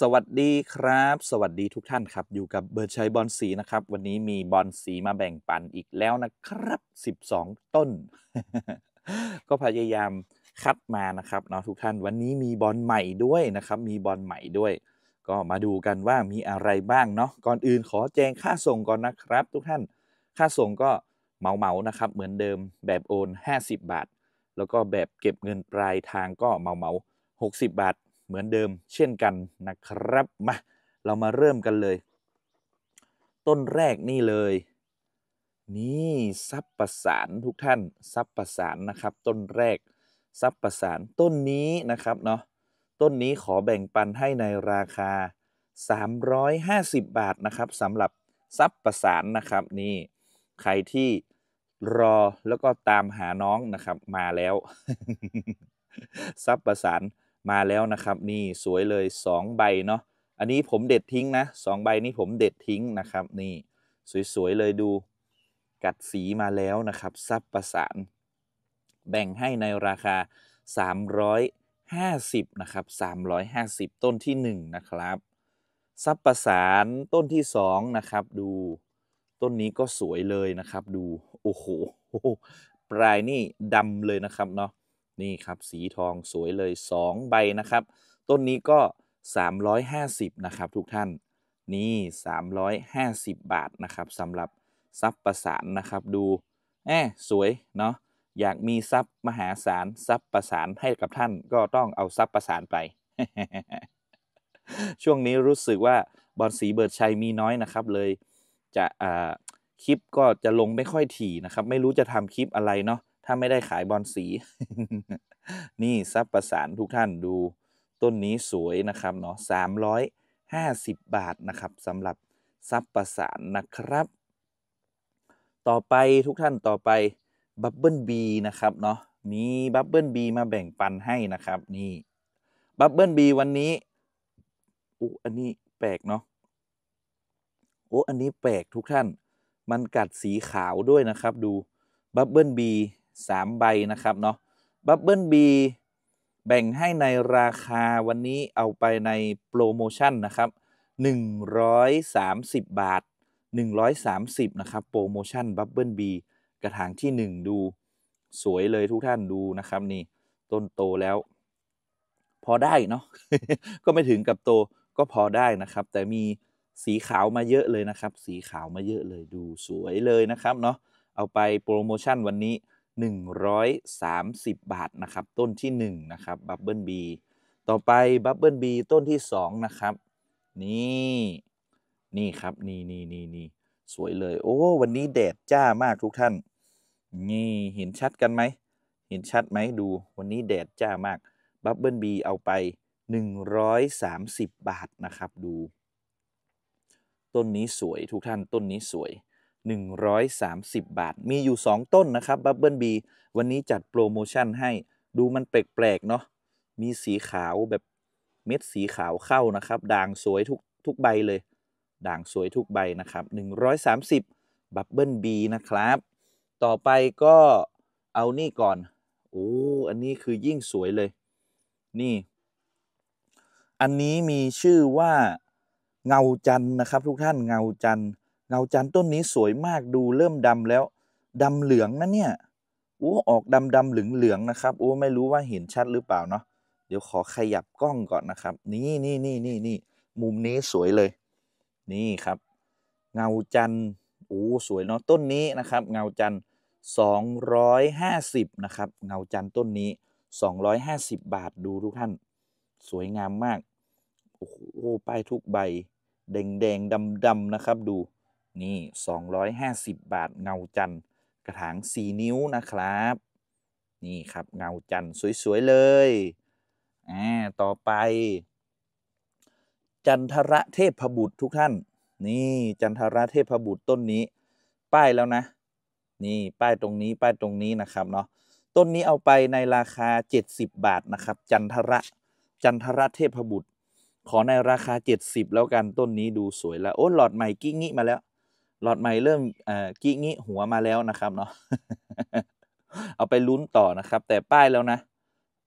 สวัสดีครับ สวัสดีทุกท่านครับอยู่กับเบอร์ชัยบอลสีนะครับวันนี้มีบอลสีมาแบ่งปันอีกแล้วนะครับ 12 ต้น ก็พยายามคัดมานะครับเนาะทุกท่านวันนี้มีบอลใหม่ด้วยนะครับมีบอลใหม่ด้วย ก็มาดูกันว่ามีอะไรบ้างเนาะก่อนอื่นขอแจ้งค่าส่งก่อนนะครับ ทุกท่านค่าส่งก็เหมาเหมานะครับเหมือนเดิมแบบโอน50 บาท แล้วก็แบบเก็บเงินปลายทางก็เหมาเหมา60 บาทเหมือนเดิม เช่นกันนะครับมาเรามาเริ่มกันเลย ต้นแรกนี่เลยนี่ซับประสานทุกท่านซับประสานนะครับ ต้นแรกซับประสานต้นนี้นะครับเนาะต้นนี้ขอแบ่งปันให้ในราคา 350 บาทนะครับสำหรับซับประสานนะครับนี่ใครที่รอแล้วก็ตามหาน้องนะครับมาแล้วซับประสานมาแล้วนะครับนี่สวยเลย 2 ใบ เนาะอันนี้ผมเด็ดทิ้งนะ2 ใบนี้ผมเด็ดทิ้งนะครับ นี่สวยๆเลยดู กัดสีมาแล้วนะครับซับประสาน แบ่งให้ในราคา 350 นะครับ 350 ต้นที่ 1 นะครับซับประสานต้นที่ 2 นะครับ ดูต้นนี้ก็สวยเลยนะครับ ดูโอ้โหปลายนี่ดำเลยนะครับเนาะนี่ครับ สีทองสวยเลย 2 ใบนะครับ ต้นนี้ก็ 350 นะครับทุกท่านนี่ 350 บาทนะครับสำหรับซับประสานนะครับดูแอสวยเนาะอยากมีซับ มหาศาลซับ ประสานให้กับท่านก็ต้องเอาซับประสานไป ช่วงนี้รู้สึกว่าบอลสีเบิร์ดชัย มีน้อยนะครับเลย จะคลิปก็จะลง ไม่ค่อยถี่นะครับ ไม่รู้จะทำคลิปอะไรเนาะถ้าไม่ได้ขายบอลสี นี่ซับประสานทุกท่านดูต้นนี้สวยนะครับเนาะสามร้อยห้าสิบบาทนะครับสำหรับซับประสานนะครับ ต่อไปทุกท่านต่อไปบับเบิลบีนะครับเนาะมีบับเบิลบีมาแบ่งปันให้นะครับ นี่บับเบิลบีวันนี้อู้อันนี้แปลกเนาะโอ้อันนี้แปลกทุกท่านมันกัดสีขาวด้วยนะครับ ดูบับเบิลบี3 ใบนะครับเนาะบับเบิลบีแบ่งให้ในราคาวันนี้เอาไปในโปรโมชั่นนะครับ130 บาท 130นะครับโปรโมชั่นบับเบิลบีกระถางที่ 1 ดูสวยเลยทุกท่านดูนะครับนี่ต้นโตแล้ว พอได้เนาะก็ไม่ถึงกับโตก็พอได้นะครับ แต่มีสีขาวมาเยอะเลยนะครับ สีขาวมาเยอะเลยดูสวยเลยนะครับเนาะเอาไปโปรโมชั่นวันนี้130 บาทนะครับ ต้นที่ 1 นะครับ บับเบิลบีต่อไป บับเบิลบีต้นที่ 2 นะครับ นี่ นี่ครับ นี่นี่นี่นี่สวยเลยโอ้วันนี้แดดจ้ามากทุกท่าน นี่เห็นชัดกันไหมเห็นชัดไหมดูวันนี้แดดจ้ามากบับเบิลบีเอาไป 130 บาทนะครับดู ต้นนี้สวยทุกท่านต้นนี้สวย130 บาท มีอยู่ 2 ต้นนะครับบับเบิลบีวันนี้จัดโปรโมชั่นให้ดูมันแปลกๆเนาะมีสีขาวแบบเม็ดสีขาวเข้านะครับด่างสวยทุกทุกใบเลย ด่างสวยทุกใบนะครับ 130บับเบิลบีนะครับ ต่อไปก็เอานี่ก่อนโอ้อันนี้คือยิ่งสวยเลยนี่ อันนี้มีชื่อว่าเงาจันนะครับทุกท่านเงาจันทรเงาจันต้นนี้สวยมากดูเริ่มดำแล้วดำเหลืองนะเนี่ยโอ้ออกดำดำเหลืองเหลืองนะครับโอ้ไม่รู้ว่าเห็นชัดหรือเปล่าเนาะเดี๋ยวขอขยับกล้องก่อนนะครับ นี่นี่นี่นี่นี่มุมนี้สวยเลย นี่ครับ เงาจันโอ้สวยเนาะต้นนี้นะครับ เงาจันสอองร้้ยหาสิบนะครับ เงาจันต้นนี้สอองร้้ยหสิบบาทดูทุกท่าน สวยงามมากโอ้โหป้ายทุกใบ แดงแดงดำดำนะครับดูนี่250 บาทเงาจันกระถาง4นิ้วนะครับ นี่ครับ เงาจันสวยๆเลยอ่าต่อไป จันทระเทพบุตรทุกท่านนี่จันทระเทพบุตรต้นนี้ ป้ายแล้วนะ นี่ป้ายตรงนี้ป้ายตรงนี้นะครับเนาะต้นนี้เอาไปในราคา 70 บาทนะครับจันทระจันทระเทพบุตร ขอในราคา 70 แล้วกันต้นนี้ดูสวยแล้วโอ้หลอดใหม่กิ้งงี้มาแล้วหลอดใหม่เริ่มกี้งี้หัวมาแล้วนะครับเนาะ เอาไปลุ้นต่อนะครับ แต่ป้ายแล้วนะ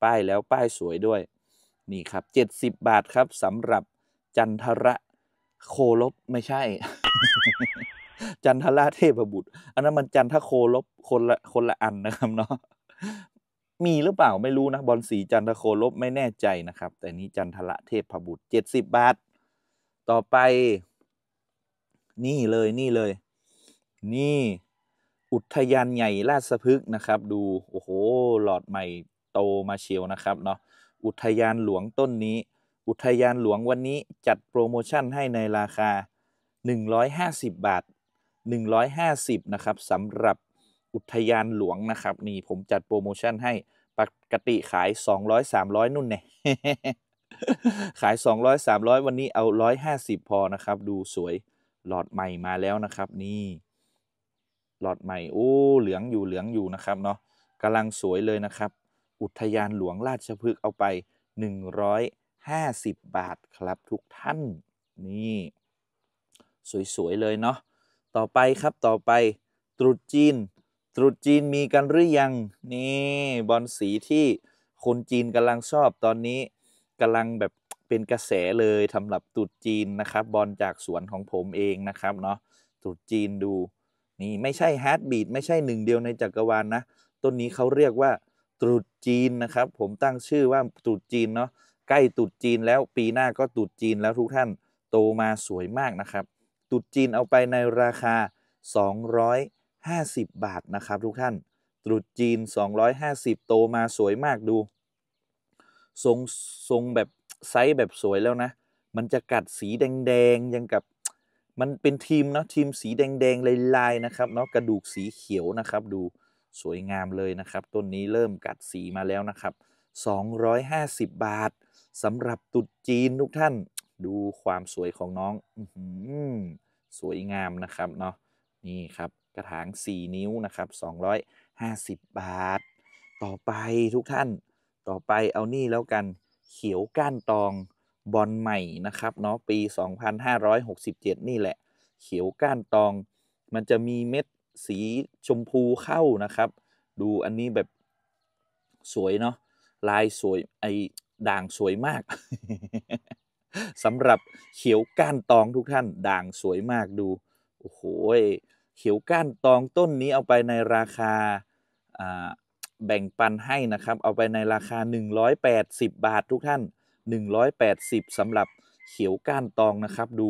ป้ายแล้วป้ายสวยด้วย นี่ครับ 70 บาทครับสำหรับจันทระโคลบไม่ใช่ จันทระเทพบุตร อันนั้นมันจันทโคลบคนละคนละอันนะครับเนาะ มีหรือเปล่าไม่รู้นะบอลสีจันทโคลบไม่แน่ใจนะครับ แต่นี้จันทระเทพบุตร70 บาท ต่อไปนี่เลยนี่เลย นี่อุทยานใหญ่ราชพฤกษ์นะครับดูโอ้โหหลอดใหม่โตมาเชียวนะครับเนาะอุทยานหลวงต้นนี้ อุทยานหลวงวันนี้จัดโปรโมชั่นให้ในราคา 150 บาท150นะครับสำหรับอุทยานหลวงนะครับ นี่ผมจัดโปรโมชั่นให้ปกติขาย 200 300นุ่นเนี่ยขาย 200 300 วันนี้เอา 150 พอนะครับ ดูสวยหลอดใหม่มาแล้วนะครับนี่หลอดใหม่โอ้เหลืองอยู่เหลืองอยู่นะครับเนาะกำลังสวยเลยนะครับ อุทยานหลวงราชพฤกษ์เอาไป 150 บาทครับ ทุกท่านนี่ สวย ๆ เลยเนาะต่อไปครับต่อไปตรุษจีน ตรุษจีนมีกันหรือยังนี่บอลสีที่คนจีนกำลังชอบตอนนี้กำลังแบบเป็นกระแสเลยสำหรับตุดจีน นะครับบอลจากสวนของผมเองนะครับเนาะตุดจีนดูนี่ไม่ใช่ฮาร์ดบีดไม่ใช่หนึ่งเดียวในจักรวาลนนะต้นนี้เขาเรียกว่าตุษจีน นะครับผมตั้งชื่อว่าตุษจีนเนาะใกล้ตุษจีนแล้วปีหน้าก็ตุษจีนแล้วทุกท่านโตมาสวยมากนะครับตุษจีนเอาไปในราคา 250 บาทนะครับ ทุกท่านตุษจีน 250 โตมาสวยมากดู ทรงทรงแบบไซส์แบบสวยแล้วนะ มันจะกัดสีแดงๆ ยังกับ มันเป็นทีมเนาะทีมสีแดงๆลายๆนะครับเนาะกระดูกสีเขียวนะครับ ดูสวยงามเลยนะครับ ต้นนี้เริ่มกัดสีมาแล้วนะครับ 250 บาทสำหรับตุดจีนทุกท่านดูความสวยของน้องอสวยงามนะครับเนาะนี่ครับ กระถาง 4 นิ้วนะครับ 250 บาท ต่อไปทุกท่านต่อไปเอานี่แล้วกันเขียวก้านตองบอลใหม่นะครับเนาะปี 2567นี่แหละ เขียวก้านตองมันจะมีเม็ดสีชมพูเข้านะครับ ดูอันนี้แบบสวยเนาะลายสวยไอด่างสวยมากสำหรับเขียวก้านตองทุกท่าน ด่างสวยมากดูโอ้โหเขียวก้านตองต้นนี้เอาไปในราคาแบ่งปันให้นะครับ เอาไปในราคา 180 บาททุกท่าน 180 สำหรับเขียวก้านตองนะครับ ดู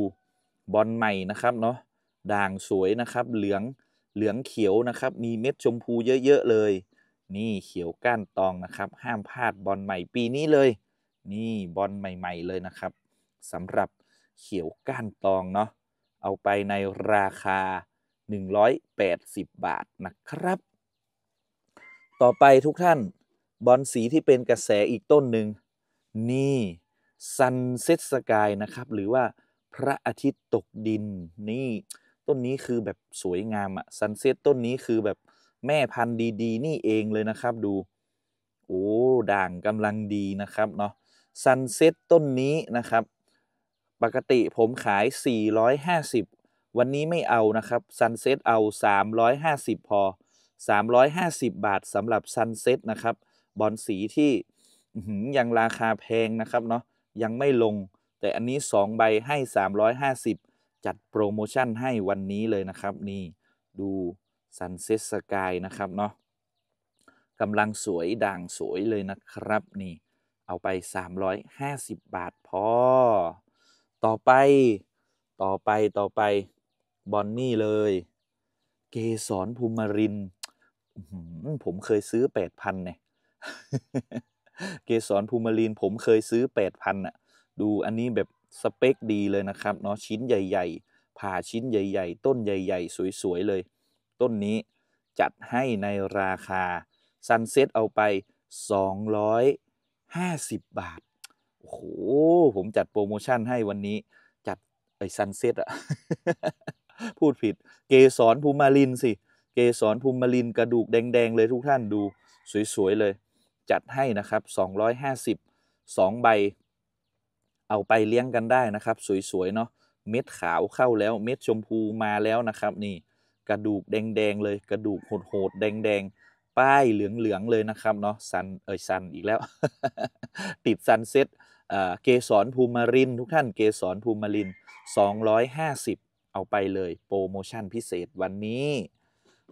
บอลใหม่นะครับเนาะด่างสวยนะครับ เหลือง เหลืองเขียวนะครับ มีเม็ดชมพูเยอะ ๆ เลย นี่เขียวก้านตองนะครับ ห้ามพลาดบอลใหม่ปีนี้เลย นี่บอลใหม่ๆ เลยนะครับ สำหรับเขียวก้านตองเนาะ เอาไปในราคา 180 บาทนะครับต่อไปทุกท่านบอลสีที่เป็นกระแสอีกต้นหนึ่ง นี่ซันเซ็ตสกายนะครับ หรือว่าพระอาทิตย์ตกดิน นี่ ต้นนี้คือแบบสวยงามอะซันเซ็ตต้นนี้คือแบบแม่พันธุ์ดี ๆ นี่เองเลยนะครับดู โอ้ ด่างกำลังดีนะครับ เนาะซันเซ็ตต้นนี้นะครับ ปกติผมขาย 450 วันนี้ไม่เอานะครับซันเซ็ตเอา 350 พอ350 บาทสำหรับซันเซ็ตนะครับ บอลสีที่ยังราคาแพงนะครับเนาะยังไม่ลง แต่อันนี้ 2 ใบให้ 350 จัดโปรโมชั่นให้วันนี้เลยนะครับ นี่ดูซันเซ็ตสกายนะครับเนาะกำลังสวย ด่าง สวยเลยนะครับนี่เอาไป 350 บาทพอต่อไปต่อไปต่อไปบอนนี่เลย เกสรภูมิรินทร์ผมเคยซื้อแปดพันเนี่ย เกสรภูมารีนผมเคยซื้อแปดพันอะดูอันนี้แบบสเปคดีเลยนะครับ เนาะชิ้นใหญ่ ๆ ผ่าชิ้นใหญ่ ๆ ต้นใหญ่ ๆ สวยๆ เลย ต้นนี้จัดให้ในราคาซันเซ็ตเอาไป 250 บาท โอ้โห ผมจัดโปรโมชั่นให้วันนี้จัดไอซันเซ็ตอะพูดผิดเกสรภูมารินสิเกสรภูมิลินกระดูกแดงๆเลยทุกท่านดูสวยๆเลย จัดให้นะครับ 250 2 ใบ เอาไปเลี้ยงกันได้นะครับ สวยๆเนาะเม็ดขาวเข้าแล้วเม็ดชมพูมาแล้วนะครับ นี่กระดูกแดงๆเลยกระดูกโหดๆแดงๆป้ายเหลืองๆเลยนะครับเนาะซันเอยซันอีกแล้ว ติดซันเซ็ตเกสรภูมิริน ทุกท่านเกสรภูมิริน 250 เอาไปเลย โปรโมชั่นพิเศษวันนี้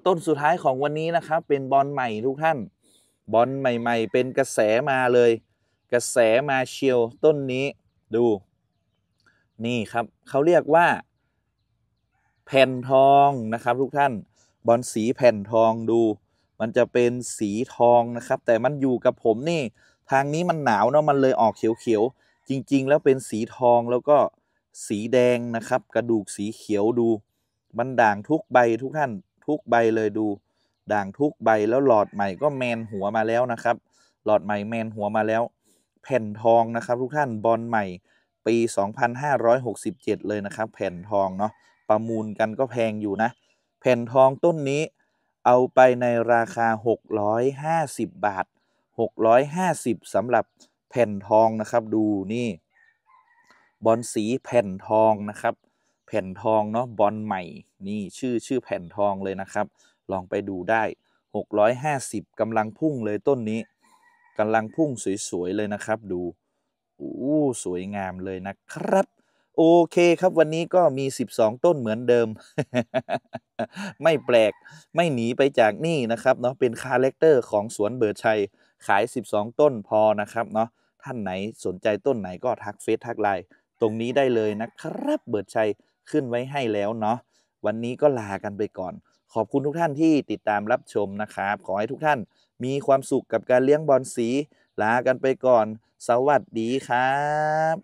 ต้นสุดท้ายของวันนี้นะครับเป็นบอลใหม่ทุกท่าน บอล ใหม่ๆ เป็นกระแสมาเลย กระแสมาเชียวต้นนี้ดู นี่ครับเขาเรียกว่า แผ่นทองนะครับทุกท่าน บอลสีแผ่นทองดู มันจะเป็นสีทองนะครับ แต่มันอยู่กับผมนี่ทางนี้มันหนาวเนาะมันเลยออกเขียวๆจริง ๆ แล้วเป็นสีทองแล้วก็สีแดงนะครับกระดูกสีเขียวดูมันด่างทุกใบทุกท่านทุกใบเลยดูด่างทุกใบแล้วหลอดใหม่ก็แมนหัวมาแล้วนะครับ หลอดใหม่แมนหัวมาแล้ว แผ่นทองนะครับ ทุกท่านบอลใหม่ปี 2567 เลยนะครับ แผ่นทองเนาะประมูลกันก็แพงอยู่นะ แผ่นทองต้นนี้เอาไปในราคา 650 บาท 650 สำหรับแผ่นทองนะครับดูนี่ บอลสีแผ่นทองนะครับแผ่นทองเนาะบอลใหม่นี่ชื่อชื่อแผ่นทองเลยนะครับ ลองไปดูได้ 650 กำลังพุ่งเลยต้นนี้ กำลังพุ่งสวยๆเลยนะครับ ดูอู้สวยงามเลยนะครับโอเคครับวันนี้ก็มี 12 ต้นเหมือนเดิม ไม่แปลกไม่หนีไปจากนี่นะครับเนาะเป็นคาแรคเตอร์ ของสวนเบิร์ดชัย ขาย 12 ต้นพอนะครับเนาะท่านไหนสนใจต้นไหนก็ทักเฟซทักไลน์ตรงนี้ได้เลยนะครับ เบิร์ดชัยขึ้นไว้ให้แล้วเนาะวันนี้ก็ลากันไปก่อนขอบคุณทุกท่านที่ติดตามรับชมนะครับขอให้ทุกท่านมีความสุขกับการเลี้ยงบอลสีลากันไปก่อนสวัสดีครับ